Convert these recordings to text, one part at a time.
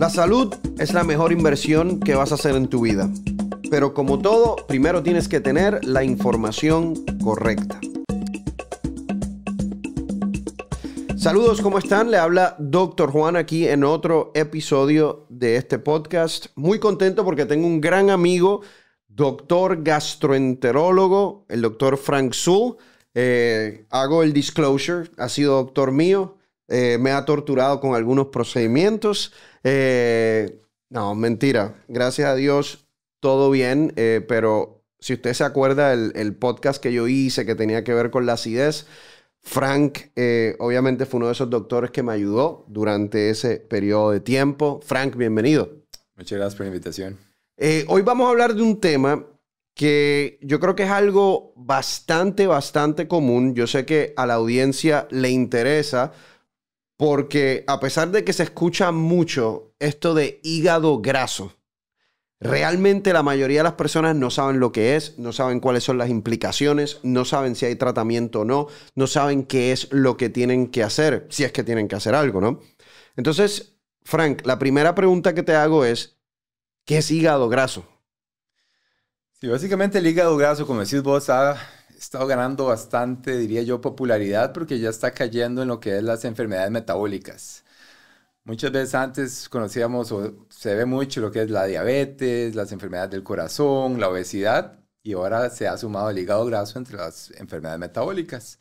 La salud es la mejor inversión que vas a hacer en tu vida. Pero como todo, primero tienes que tener la información correcta. Saludos, ¿cómo están? Le habla Dr. Juan aquí en otro episodio de este podcast. Muy contento porque tengo un gran amigo, doctor gastroenterólogo, el doctor Frank Zul. Eh, hago el disclosure, ha sido doctor mío, eh, me ha torturado con algunos procedimientos. Eh, no, mentira. Gracias a Dios, todo bien, eh, pero si usted se acuerda el, podcast que yo hice que tenía que ver con la acidez, Frank eh, obviamente fue uno de esos doctores que me ayudó durante ese periodo de tiempo. Frank, bienvenido. Muchas gracias por la invitación. Eh, hoy vamos a hablar de un tema que yo creo que es algo bastante, bastante común. Yo sé que a la audiencia le interesa, porque a pesar de que se escucha mucho esto de hígado graso, realmente la mayoría de las personas no saben lo que es, no saben cuáles son las implicaciones, no saben si hay tratamiento o no, no saben qué es lo que tienen que hacer, si es que tienen que hacer algo, ¿no? Entonces, Frank, la primera pregunta que te hago es, ¿qué es hígado graso? Y básicamente el hígado graso, como decís vos, ha estado ganando bastante, diría yo, popularidad porque ya está cayendo en lo que es las enfermedades metabólicas. Muchas veces antes conocíamos o se ve mucho lo que es la diabetes, las enfermedades del corazón, la obesidad, y ahora se ha sumado el hígado graso entre las enfermedades metabólicas.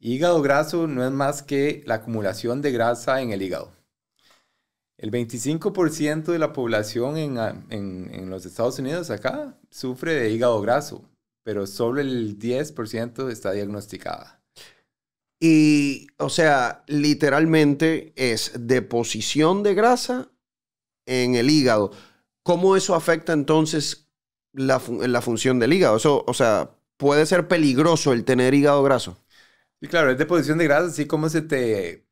Hígado graso no es más que la acumulación de grasa en el hígado el 25% de la población ah, en, en, los Estados Unidos acá sufre de hígado graso, pero solo el 10% está diagnosticada. Y, o sea, literalmente es deposición de grasa en el hígado. ¿Cómo eso afecta entonces la, la función del hígado? o sea, puede ser peligroso el tener hígado graso. Y claro, es deposición de grasa, así como se te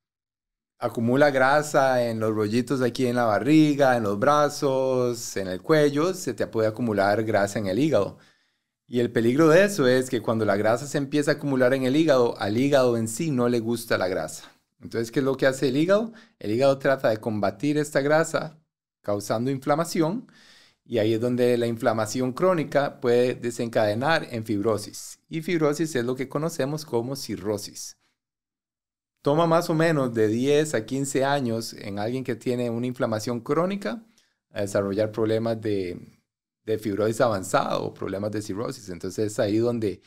acumula grasa en los rollitos aquí en la barriga, en los brazos, en el cuello, se te puede acumular grasa en el hígado. Y el peligro de eso es que cuando la grasa se empieza a acumular en el hígado, al hígado en sí no le gusta la grasa. Entonces, ¿qué es lo que hace el hígado? El hígado trata de combatir esta grasa causando inflamación y ahí es donde la inflamación crónica puede desencadenar en fibrosis. Y fibrosis es lo que conocemos como cirrosis toma más o menos de 10 a 15 años en alguien que tiene una inflamación crónica a desarrollar problemas de, fibrosis avanzada o problemas de cirrosis. Entonces es ahí donde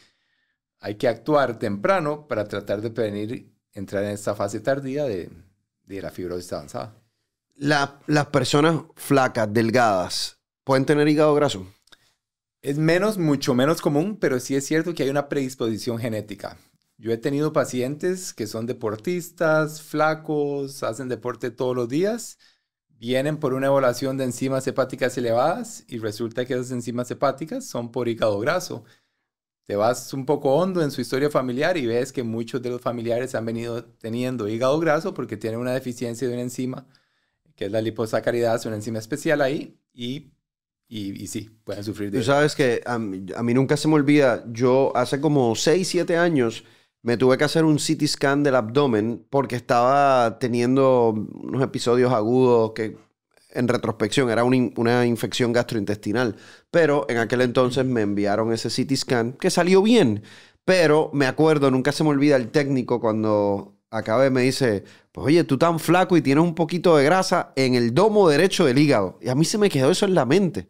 hay que actuar temprano para tratar de prevenir entrar en esta fase tardía de, la fibrosis avanzada. las personas flacas, delgadas, ¿pueden tener hígado graso? Es menos, mucho menos común, pero sí es cierto que hay una predisposición genética. Yo he tenido pacientes que son deportistas, flacos, hacen deporte todos los días, vienen por una evaluación de enzimas hepáticas elevadas y resulta que esas enzimas hepáticas son por hígado graso. Te vas un poco hondo en su historia familiar y ves que muchos de los familiares han venido teniendo hígado graso porque tienen una deficiencia de una enzima, que es la liposacaridasa, una enzima especial ahí, y y, sí, pueden sufrir de Tú sabes que a mí, a mí, nunca se me olvida, yo hace como 6, 7 años me tuve que hacer un CT scan del abdomen porque estaba teniendo unos episodios agudos que en retrospección era una, infección gastrointestinal. Pero en aquel entonces me enviaron ese CT scan que salió bien. Pero me acuerdo, nunca se me olvida el técnico cuando acabé, me dice, pues oye, tú tan flaco y tienes un poquito de grasa en el domo derecho del hígado. Y a mí se me quedó eso en la mente.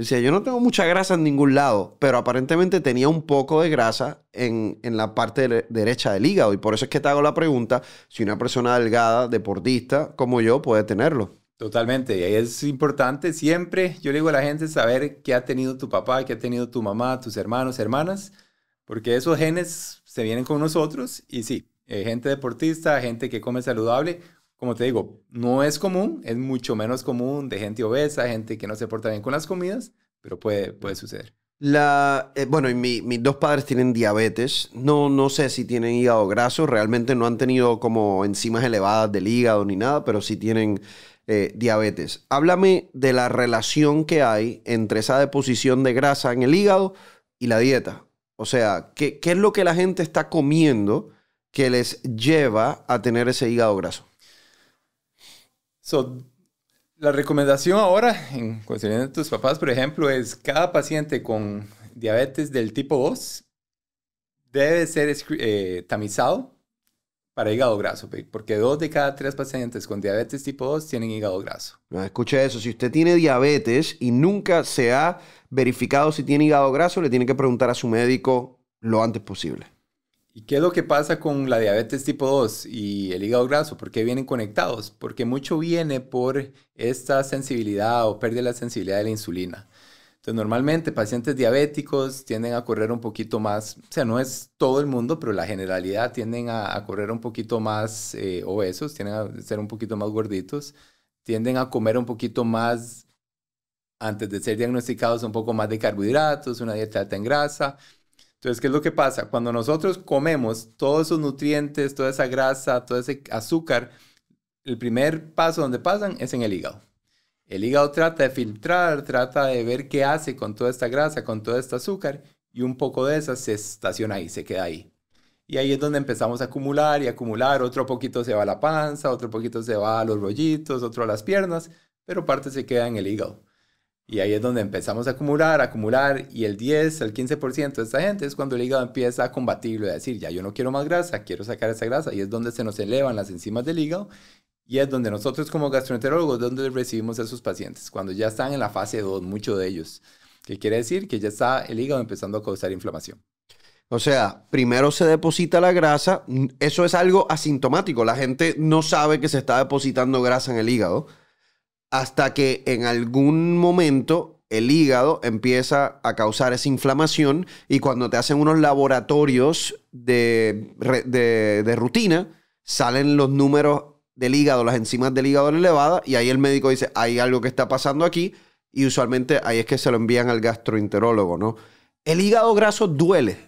Yo yo no tengo mucha grasa en ningún lado, pero aparentemente tenía un poco de grasa en, la parte derecha del hígado. Y por eso es que te hago la pregunta si una persona delgada, deportista, como yo, puede tenerlo. Totalmente, y es importante siempre, yo le digo a la gente, saber qué ha tenido tu papá, qué ha tenido tu mamá, tus hermanos, hermanas, porque esos genes se vienen con nosotros y sí, eh, gente deportista, gente que come saludable, como te digo, no es común, es mucho menos común de gente obesa, gente que no se porta bien con las comidas, pero puede, puede suceder. La, eh, bueno, y mis dos padres tienen diabetes. No, no sé si tienen hígado graso. Realmente no han tenido como enzimas elevadas del hígado ni nada, pero sí tienen eh, diabetes. Háblame de la relación que hay entre esa deposición de grasa en el hígado y la dieta. O sea, ¿qué, qué es lo que la gente está comiendo que les lleva a tener ese hígado graso? la recomendación ahora, en cuestión de tus papás, por ejemplo, es cada paciente con diabetes del tipo 2 debe ser eh, tamizado para hígado graso, porque dos de cada tres pacientes con diabetes tipo 2 tienen hígado graso. Ah, Escucha eso, si usted tiene diabetes y nunca se ha verificado si tiene hígado graso, le tiene que preguntar a su médico lo antes posible. ¿Y qué es lo que pasa con la diabetes tipo 2 y el hígado graso? ¿Por qué vienen conectados? Porque mucho viene por esta sensibilidad o pérdida de la sensibilidad de la insulina. Entonces, normalmente pacientes diabéticos tienden a correr un poquito más, o sea, no es todo el mundo, pero la generalidad tienden a, correr un poquito más eh, obesos, tienden a ser un poquito más gorditos, tienden a comer un poquito más, antes de ser diagnosticados, un poco más de carbohidratos, una dieta alta en grasa entonces, ¿qué es lo que pasa? Cuando nosotros comemos todos esos nutrientes, toda esa grasa, todo ese azúcar, el primer paso donde pasan es en el hígado. El hígado trata de filtrar, trata de ver qué hace con toda esta grasa, con todo este azúcar, y un poco de esa se estaciona ahí, se queda ahí. Y ahí es donde empezamos a acumular y acumular, otro poquito se va a la panza, otro poquito se va a los rollitos, otro a las piernas, pero parte se queda en el hígado. Y ahí es donde empezamos a acumular, acumular, y el 10, el 15% de esta gente es cuando el hígado empieza a combatirlo y a decir, ya yo no quiero más grasa, quiero sacar esa grasa, y es donde se nos elevan las enzimas del hígado, y es donde nosotros como gastroenterólogos, donde recibimos a esos pacientes, cuando ya están en la fase 2, muchos de ellos, que quiere decir que ya está el hígado empezando a causar inflamación. O sea, primero se deposita la grasa, eso es algo asintomático, la gente no sabe que se está depositando grasa en el hígado hasta que en algún momento el hígado empieza a causar esa inflamación y cuando te hacen unos laboratorios de, rutina, salen los números del hígado, las enzimas del hígado elevadas y ahí el médico dice, hay algo que está pasando aquí y usualmente ahí es que se lo envían al gastroenterólogo, ¿no? El hígado graso duele.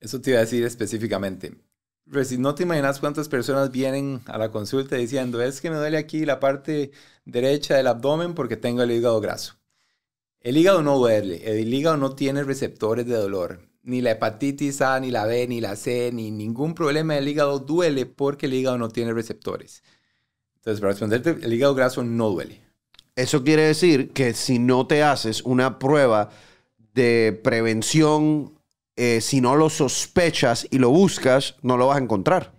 Eso te iba a decir específicamente. Pues, no te imaginas cuántas personas vienen a la consulta diciendo, es que me duele aquí la parte derecha del abdomen porque tengo el hígado graso. El hígado no duele, el hígado no tiene receptores de dolor. Ni la hepatitis A, ni la B, ni la C, ni ningún problema del hígado duele porque el hígado no tiene receptores. Entonces, para responderte, el hígado graso no duele. Eso quiere decir que si no te haces una prueba de prevención eh, si no lo sospechas y lo buscas, no lo vas a encontrar.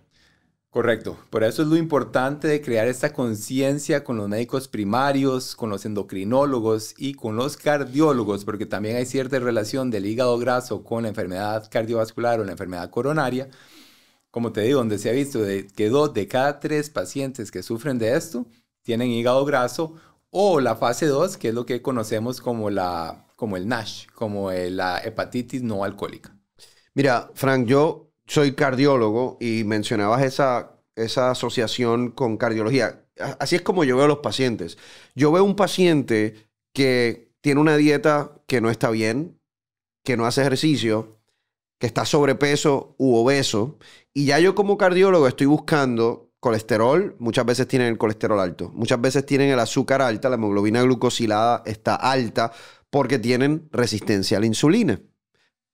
Correcto. Por eso es lo importante de crear esta conciencia con los médicos primarios, con los endocrinólogos y con los cardiólogos, porque también hay cierta relación del hígado graso con la enfermedad cardiovascular o la enfermedad coronaria. Como te digo, donde se ha visto que dos de cada tres pacientes que sufren de esto tienen hígado graso o la fase 2, que es lo que conocemos como la como el NASH, como la hepatitis no alcohólica. Mira, Frank, yo soy cardiólogo y mencionabas esa, esa asociación con cardiología. Así es como yo veo a los pacientes. Yo veo un paciente que tiene una dieta que no está bien, que no hace ejercicio, que está sobrepeso u obeso. Y ya yo como cardiólogo estoy buscando colesterol, muchas veces tienen el colesterol alto, muchas veces tienen el azúcar alta, la hemoglobina glucosilada está alta, porque tienen resistencia a la insulina.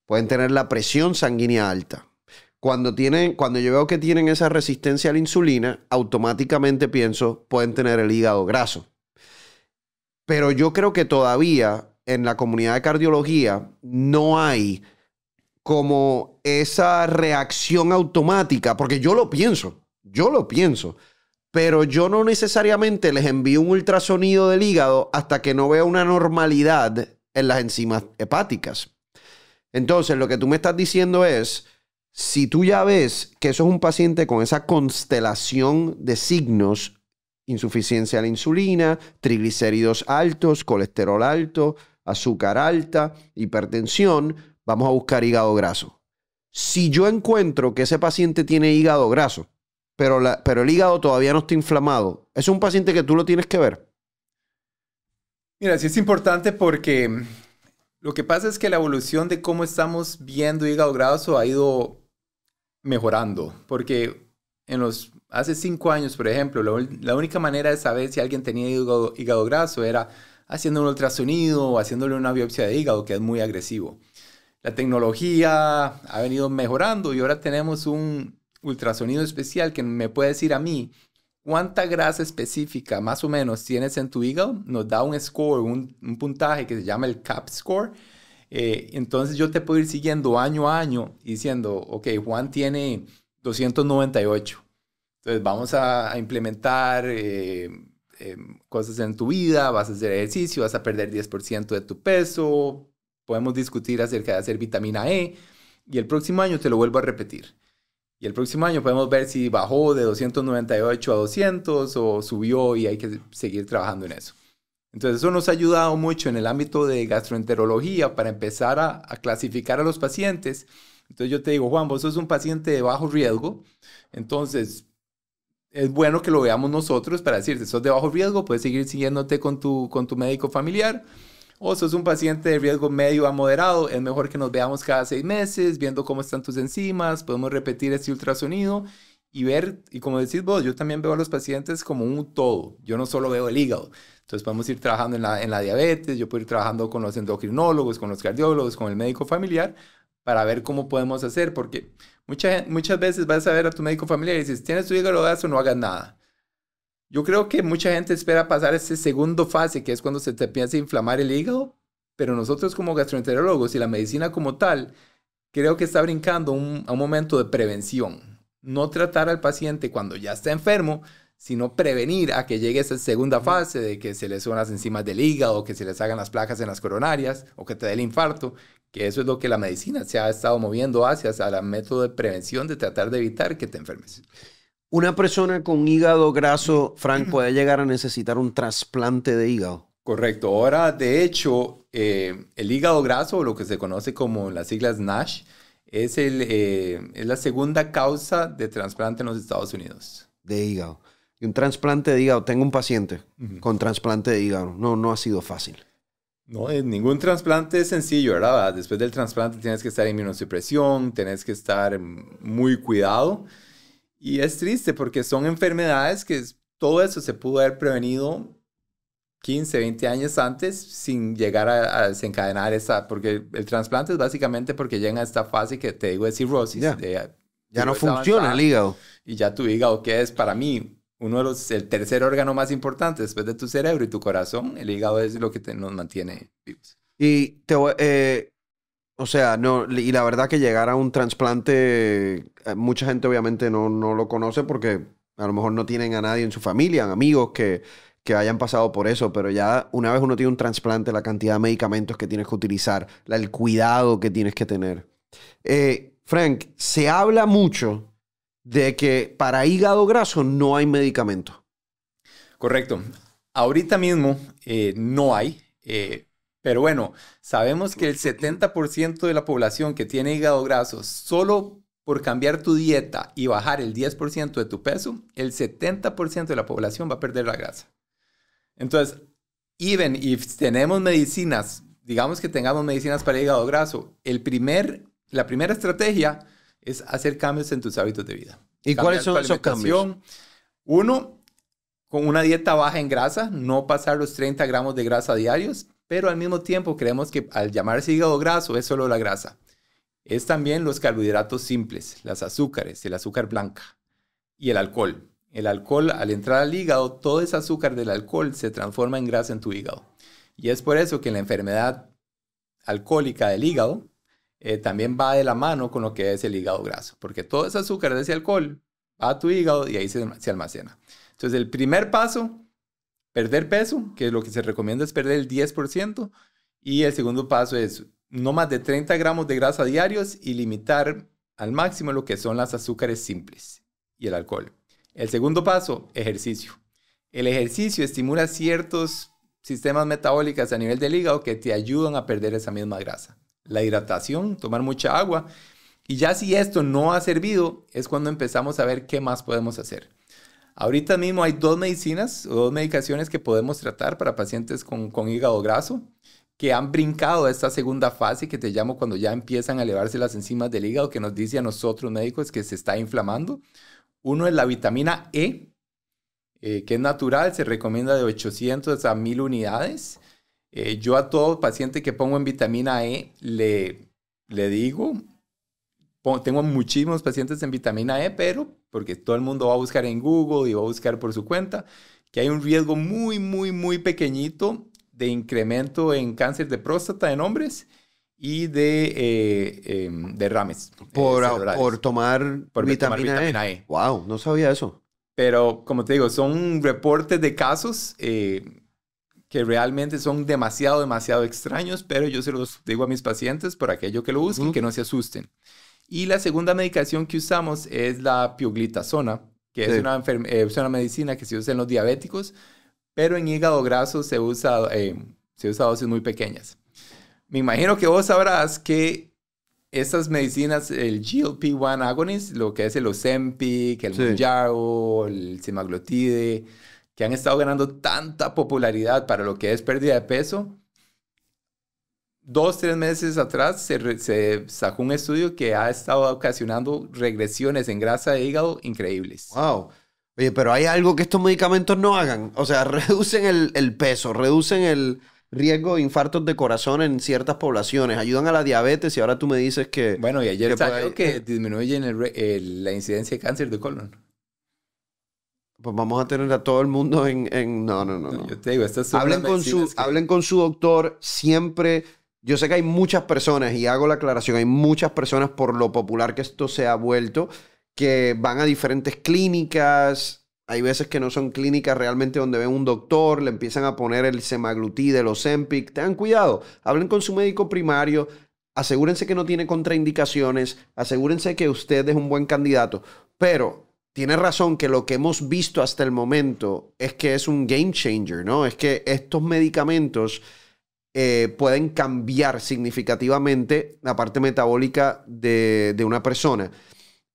Pueden tener la presión sanguínea alta. Cuando, tienen, cuando yo veo que tienen esa resistencia a la insulina, automáticamente pienso, pueden tener el hígado graso. Pero yo creo que todavía en la comunidad de cardiología no hay como esa reacción automática, porque yo lo pienso, yo lo pienso pero yo no necesariamente les envío un ultrasonido del hígado hasta que no vea una normalidad en las enzimas hepáticas. Entonces, lo que tú me estás diciendo es, si tú ya ves que eso es un paciente con esa constelación de signos, insuficiencia de la insulina, triglicéridos altos, colesterol alto, azúcar alta, hipertensión, vamos a buscar hígado graso. Si yo encuentro que ese paciente tiene hígado graso, pero, la, pero el hígado todavía no está inflamado. Es un paciente que tú lo tienes que ver. Mira, sí es importante porque lo que pasa es que la evolución de cómo estamos viendo hígado graso ha ido mejorando, porque en los hace cinco años, por ejemplo, la, única manera de saber si alguien tenía hígado graso era haciendo un ultrasonido o haciéndole una biopsia de hígado, que es muy agresivo. La tecnología ha venido mejorando y ahora tenemos un ultrasonido especial que me puede decir a mí cuánta grasa específica más o menos tienes en tu hígado, nos da un score, un, puntaje que se llama el CAP score. Eh, entonces yo te puedo ir siguiendo año a año diciendo, ok, Juan tiene 298. Entonces vamos a, implementar eh, eh, cosas en tu vida, vas a hacer ejercicio, vas a perder 10% de tu peso, podemos discutir acerca de hacer vitamina E y el próximo año te lo vuelvo a repetir. Y el próximo año podemos ver si bajó de 298 a 200 o subió y hay que seguir trabajando en eso. Entonces eso nos ha ayudado mucho en el ámbito de gastroenterología para empezar a, clasificar a los pacientes. Entonces yo te digo, Juan, vos sos un paciente de bajo riesgo, entonces es bueno que lo veamos nosotros para decirte, sos de bajo riesgo, puedes seguir siguiéndote con tu, con tu médico familiar o sos un paciente de riesgo medio a moderado, es mejor que nos veamos cada seis meses, viendo cómo están tus enzimas, podemos repetir este ultrasonido y ver, y como decís vos, yo también veo a los pacientes como un todo, yo no solo veo el hígado, entonces podemos ir trabajando en la, diabetes, yo puedo ir trabajando con los endocrinólogos, con los cardiólogos, con el médico familiar, para ver cómo podemos hacer, porque muchas muchas veces vas a ver a tu médico familiar y dices, tienes tu hígado de no hagas nada. Yo creo que mucha gente espera pasar ese segundo fase, que es cuando se te empieza a inflamar el hígado, pero nosotros como gastroenterólogos y la medicina como tal, creo que está brincando a un momento de prevención. No tratar al paciente cuando ya está enfermo, sino prevenir a que llegue esa segunda fase de que se les son las enzimas del hígado, que se les hagan las placas en las coronarias o que te dé el infarto, que eso es lo que la medicina se ha estado moviendo hacia, hacia el método de prevención de tratar de evitar que te enfermes. Una persona con hígado graso, Frank, puede llegar a necesitar un trasplante de hígado. Correcto. Ahora, de hecho, eh, el hígado graso, o lo que se conoce como las siglas NASH, es, el, eh, es la segunda causa de trasplante en los Estados Unidos. De hígado. Y un trasplante de hígado. Tengo un paciente con trasplante de hígado. No, no ha sido fácil. No, eh, ningún trasplante es sencillo, ¿verdad? Después del trasplante tienes que estar en inmunosupresión, tienes que estar muy cuidado. Y es triste porque son enfermedades que todo eso se pudo haber prevenido 15, 20 años antes sin llegar a, desencadenar esa, porque el trasplante es básicamente porque llega a esta fase que te digo de cirrosis. ya no funciona el hígado. Y ya tu hígado, que es para mí uno de los, el tercer órgano más importante después de tu cerebro y tu corazón, el hígado es lo que te, nos mantiene vivos. Y te, eh, o sea, no, y la verdad que llegar a un trasplante, eh, mucha gente obviamente no, lo conoce porque a lo mejor no tienen a nadie en su familia, amigos que, hayan pasado por eso, pero ya una vez uno tiene un trasplante, la cantidad de medicamentos que tienes que utilizar, el cuidado que tienes que tener. Eh, Frank, se habla mucho de que para hígado graso no hay medicamento. Correcto. Ahorita mismo eh, no hay. Pero bueno, sabemos que el 70% de la población que tiene hígado graso solo por cambiar tu dieta y bajar el 10% de tu peso, el 70% de la población va a perder la grasa. Entonces, even if tenemos medicinas, digamos que tengamos medicinas para el hígado graso, el primer, la primera estrategia es hacer cambios en tus hábitos de vida. ¿Y cuáles son esos cambios? Uno, con una dieta baja en grasa, no pasar los 30 gramos de grasa diarios pero al mismo tiempo creemos que al llamarse hígado graso es solo la grasa. Es también los carbohidratos simples, las azúcares, el azúcar blanca y el alcohol. El alcohol, al entrar al hígado, todo ese azúcar del alcohol se transforma en grasa en tu hígado. Y es por eso que la enfermedad alcohólica del hígado eh, también va de la mano con lo que es el hígado graso, porque todo ese azúcar de ese alcohol va a tu hígado y ahí se almacena. Entonces, el primer paso perder peso, que lo que se recomienda es perder el 10%, y el segundo paso es no más de 30 gramos de grasa diarios y limitar al máximo lo que son las azúcares simples y el alcohol. El segundo paso, ejercicio. El ejercicio estimula ciertos sistemas metabólicos a nivel del hígado que te ayudan a perder esa misma grasa. La hidratación, tomar mucha agua. Y ya si esto no ha servido, es cuando empezamos a ver qué más podemos hacer. Ahorita mismo hay dos medicinas o dos medicaciones que podemos tratar para pacientes con, hígado graso que han brincado a esta segunda fase que te llamo cuando ya empiezan a elevarse las enzimas del hígado que nos dice a nosotros médicos que se está inflamando. Uno es la vitamina E, eh, que es natural, se recomienda de 800 a 1000 unidades. Eh, yo a todo paciente que pongo en vitamina E le, le digo, tengo muchísimos pacientes en vitamina E, pero porque todo el mundo va a buscar en Google y va a buscar por su cuenta, que hay un riesgo muy, muy, muy pequeñito de incremento en cáncer de próstata en hombres y de eh, em, derrames. Eh, por, ah, por, tomar, e. vitamina, e. Wow, no sabía eso. Pero como te digo, son reportes de casos eh, que realmente son demasiado, demasiado extraños, pero yo se los digo a mis pacientes por aquello que lo busquen, que no se asusten. Y la segunda medicación que usamos es la pioglitazona, que es, una eh, una medicina que se usa en los diabéticos, pero en hígado graso se usa, eh, se usa dosis muy pequeñas. Me imagino que vos sabrás que estas medicinas, el GLP-1 agonist, lo que es el Ozempic, el sí. el semaglutide, que han estado ganando tanta popularidad para lo que es pérdida de peso, dos, tres meses atrás se, se, sacó un estudio que ha estado ocasionando regresiones en grasa de hígado increíbles. ¡Wow! Oye, pero hay algo que estos medicamentos no hagan. O sea, reducen el, peso, reducen el riesgo de infartos de corazón en ciertas poblaciones, ayudan a la diabetes y ahora tú me dices que... Bueno, y ayer que que eh. disminuyen la incidencia de cáncer de colon. Pues vamos a tener a todo el mundo en... No, no, no, Yo te digo, hablen, con su, hablen con su doctor siempre yo sé que hay muchas personas, y hago la aclaración, hay muchas personas por lo popular que esto se ha vuelto, que van a diferentes clínicas, hay veces que no son clínicas realmente donde ven un doctor, le empiezan a poner el semaglutí de los Empic. Tengan cuidado, hablen con su médico primario, asegúrense que no tiene contraindicaciones, asegúrense que usted es un buen candidato. Pero tiene razón que lo que hemos visto hasta el momento es que es un game changer, ¿no? Es que estos medicamentos eh, pueden cambiar significativamente la parte metabólica de, una persona.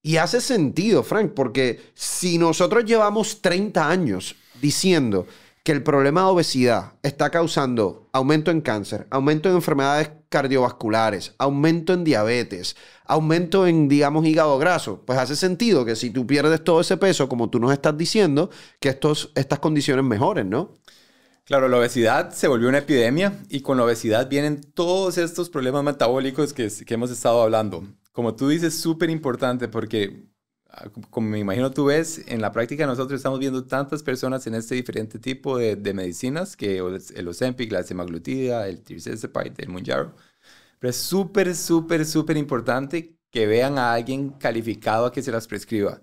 Y hace sentido, Frank, porque si nosotros llevamos 30 años diciendo que el problema de obesidad está causando aumento en cáncer, aumento en enfermedades cardiovasculares, aumento en diabetes, aumento en, digamos, hígado graso. Pues hace sentido que si tú pierdes todo ese peso, como tú nos estás diciendo, que estos, estas condiciones mejoren, ¿no? Claro, la obesidad se volvió una epidemia y con la obesidad vienen todos estos problemas metabólicos que, hemos estado hablando. Como tú dices, súper importante porque, ah, como me imagino tú ves, en la práctica nosotros estamos viendo tantas personas en este diferente tipo de, medicinas que el Ozempic, la semaglutida, el Tirzepatide, el Mounjaro, Pero es súper, súper, súper importante que vean a alguien calificado a que se las prescriba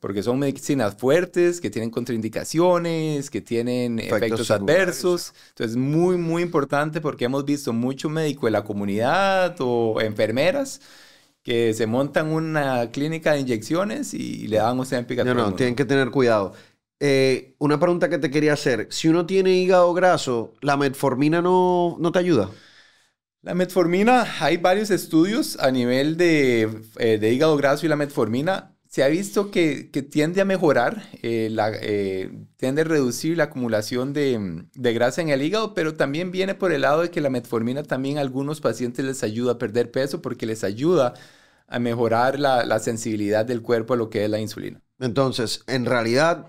porque son medicinas fuertes, que tienen contraindicaciones, que tienen efectos, adversos. Entonces, muy, muy importante porque hemos visto mucho médico de la comunidad o enfermeras que se montan una clínica de inyecciones y le dan picatrón. No, no, tienen que tener cuidado. Eh, una pregunta que te quería hacer. Si uno tiene hígado graso, ¿la metformina no, no te ayuda? La metformina, hay varios estudios a nivel de, eh, de hígado graso y la metformina se ha visto que, tiende a mejorar, eh, la, eh, tiende a reducir la acumulación mm, de, grasa en el hígado, pero también viene por el lado de que la metformina también a algunos pacientes les ayuda a perder peso porque les ayuda a mejorar la, sensibilidad del cuerpo a lo que es la insulina. Entonces, en realidad,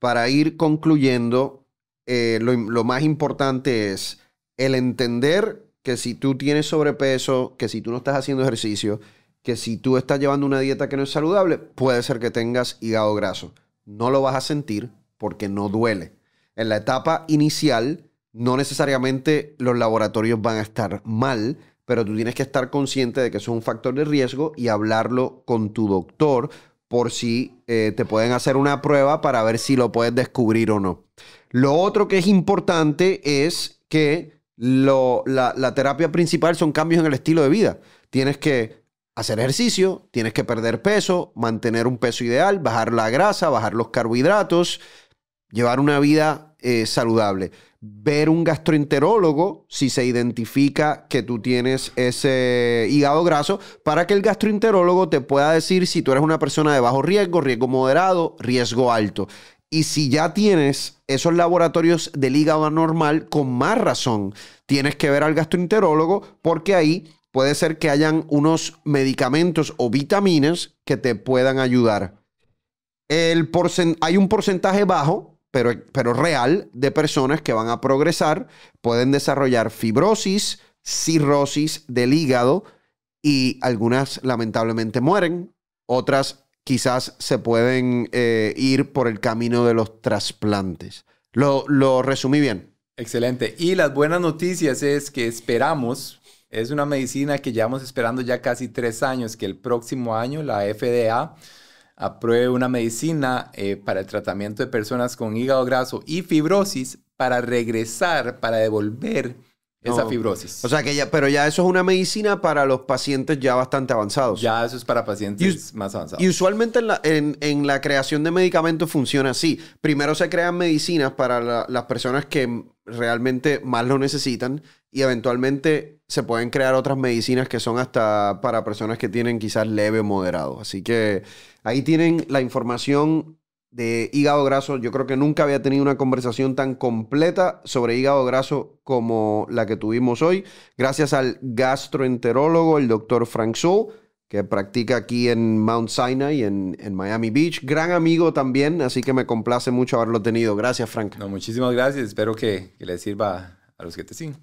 para ir concluyendo, eh, lo, lo más importante es el entender que si tú tienes sobrepeso, que si tú no estás haciendo ejercicio, que si tú estás llevando una dieta que no es saludable, puede ser que tengas hígado graso. No lo vas a sentir porque no duele. En la etapa inicial, no necesariamente los laboratorios van a estar mal, pero tú tienes que estar consciente de que es un factor de riesgo y hablarlo con tu doctor por si eh, te pueden hacer una prueba para ver si lo puedes descubrir o no. Lo otro que es importante es que la terapia principal son cambios en el estilo de vida. Tienes que hacer ejercicio, tienes que perder peso, mantener un peso ideal, bajar la grasa, bajar los carbohidratos, llevar una vida eh, saludable. Ver un gastroenterólogo si se identifica que tú tienes ese eh, hígado graso para que el gastroenterólogo te pueda decir si tú eres una persona de bajo riesgo, riesgo moderado, riesgo alto. Y si ya tienes esos laboratorios del hígado anormal, con más razón tienes que ver al gastroenterólogo porque ahí puede ser que hayan unos medicamentos o vitaminas que te puedan ayudar. El hay un porcentaje bajo, pero, pero real, de personas que van a progresar, pueden desarrollar fibrosis, cirrosis del hígado y algunas lamentablemente mueren, otras quizás se pueden eh, ir por el camino de los trasplantes. Lo, lo resumí bien. Excelente. Y las buenas noticias es que esperamos es una medicina que llevamos esperando ya casi tres años, que el próximo año la FDA apruebe una medicina eh, para el tratamiento de personas con hígado graso y fibrosis para regresar, para devolver esa fibrosis. O sea que ya, pero ya eso es una medicina para los pacientes ya bastante avanzados. Ya eso es para pacientes más avanzados. Y usualmente en la, creación de medicamentos funciona así. Primero se crean medicinas para las personas que realmente más lo necesitan y eventualmente se pueden crear otras medicinas que son hasta para personas que tienen quizás leve moderado. Así que ahí tienen la información de hígado graso. Yo creo que nunca había tenido una conversación tan completa sobre hígado graso como la que tuvimos hoy. Gracias al gastroenterólogo, el doctor Frank Soule que practica aquí en Mount Sinai, en, en, Miami Beach. Gran amigo también, así que me complace mucho haberlo tenido. Gracias, Frank. No, muchísimas gracias. Espero que, que les sirva a los que te siguen.